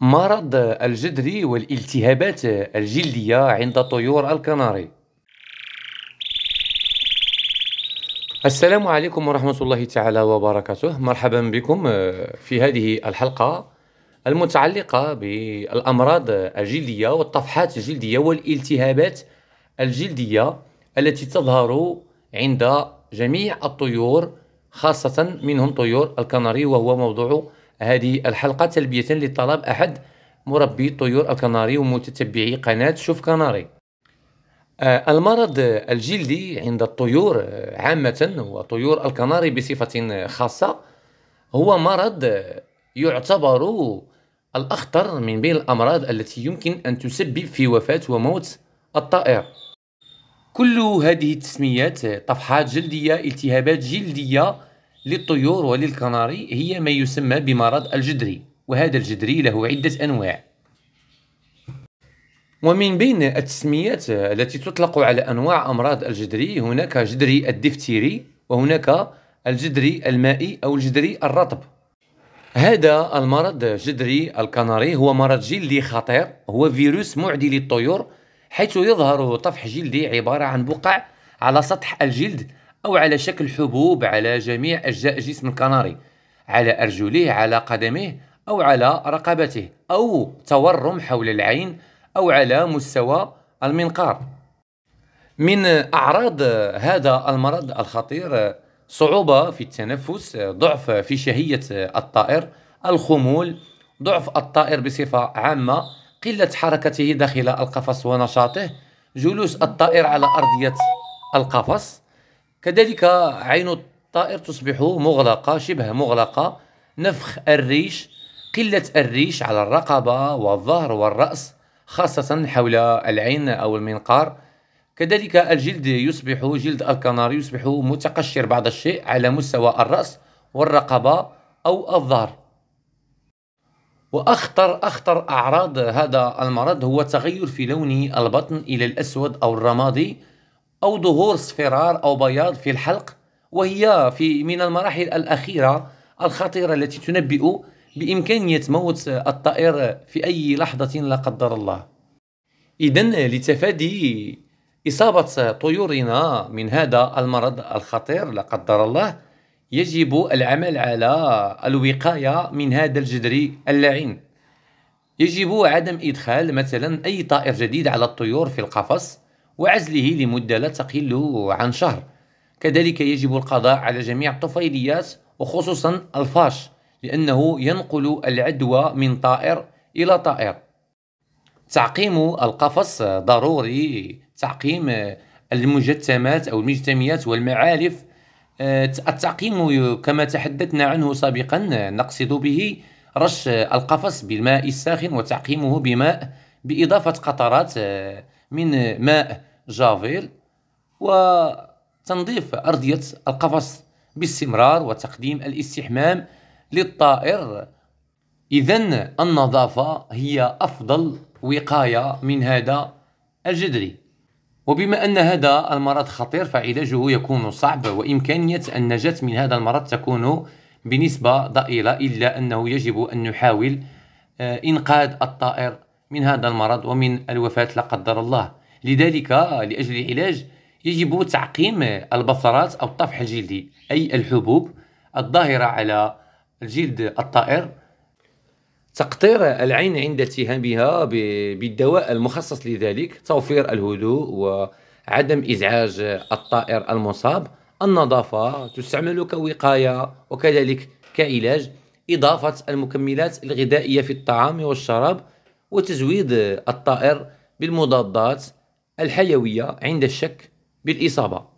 مرض الجدري والالتهابات الجلدية عند طيور الكناري السلام عليكم ورحمة الله تعالى وبركاته مرحبا بكم آه، في هذه الحلقة المتعلقة بالأمراض الجلدية والطفحات الجلدية والالتهابات الجلدية التي تظهر عند جميع الطيور خاصة منهم طيور الكناري وهو موضوع هذه الحلقة تلبية لطلب أحد مربي طيور الكناري ومتتبعي قناة شوف كناري آه، المرض الجلدي عند الطيور آه، عامة وطيور الكناري بصفة خاصة هو مرض يعتبر الأخطر من بين الأمراض التي يمكن أن تسبب في وفاة وموت الطائر كل هذه التسميات طفحات جلدية التهابات جلدية للطيور وللكناري هي ما يسمى بمرض الجدري وهذا الجدري له عدة أنواع ومن بين التسميات التي تطلق على أنواع أمراض الجدري هناك جدري الدفتيري وهناك الجدري المائي أو الجدري الرطب هذا المرض جدري الكناري هو مرض جلدي خطير هو فيروس معدي للطيور حيث يظهر طفح جلدي عبارة عن بقع على سطح الجلد أو على شكل حبوب على جميع أجزاء جسم الكناري على أرجله على قدمه أو على رقبته أو تورم حول العين أو على مستوى المنقار من أعراض هذا المرض الخطير صعوبة في التنفس ضعف في شهية الطائر الخمول ضعف الطائر بصفة عامة قلة حركته داخل القفص ونشاطه جلوس الطائر على أرضية القفص كذلك عين الطائر تصبح مغلقة شبه مغلقة نفخ الريش قلة الريش على الرقبة والظهر والرأس خاصة حول العين أو المنقار كذلك الجلد يصبح جلد الكناري يصبح متقشر بعض الشيء على مستوى الرأس والرقبة أو الظهر وأخطر أخطر أعراض هذا المرض هو تغير في لون البطن إلى الأسود أو الرمادي أو ظهور اصفرار أو بياض في الحلق وهي في من المراحل الأخيرة الخطيرة التي تنبئ بإمكانية موت الطائر في أي لحظة لا قدر الله إذن لتفادي إصابة طيورنا من هذا المرض الخطير لا قدر الله يجب العمل على الوقاية من هذا الجدري اللعين يجب عدم إدخال مثلا أي طائر جديد على الطيور في القفص وعزله لمدة لا تقل عن شهر كذلك يجب القضاء على جميع الطفيليات وخصوصا الفاش لأنه ينقل العدوى من طائر إلى طائر تعقيم القفص ضروري تعقيم المجتمات أو المجتمعات والمعارف آه، التعقيم كما تحدثنا عنه سابقا نقصد به رش القفص بالماء الساخن وتعقيمه بماء بإضافة قطرات آه، من ماء جافيل وتنظيف أرضية القفص باستمرار وتقديم الاستحمام للطائر إذا النظافة هي أفضل وقاية من هذا الجدري وبما أن هذا المرض خطير فعلاجه يكون صعب وإمكانية النجاة من هذا المرض تكون بنسبة ضئيلة إلا أنه يجب أن نحاول آه، إنقاذ الطائر من هذا المرض ومن الوفاة لا قدر الله لذلك لأجل العلاج يجب تعقيم البثرات أو الطفح الجلدي أي الحبوب الظاهرة على الجلد الطائر تقطير العين عند اتهامها بالدواء المخصص لذلك توفير الهدوء وعدم إزعاج الطائر المصاب النظافة تستعمل كوقاية وكذلك كعلاج إضافة المكملات الغذائية في الطعام والشراب وتزويد الطائر بالمضادات الحيوية عند الشك بالإصابة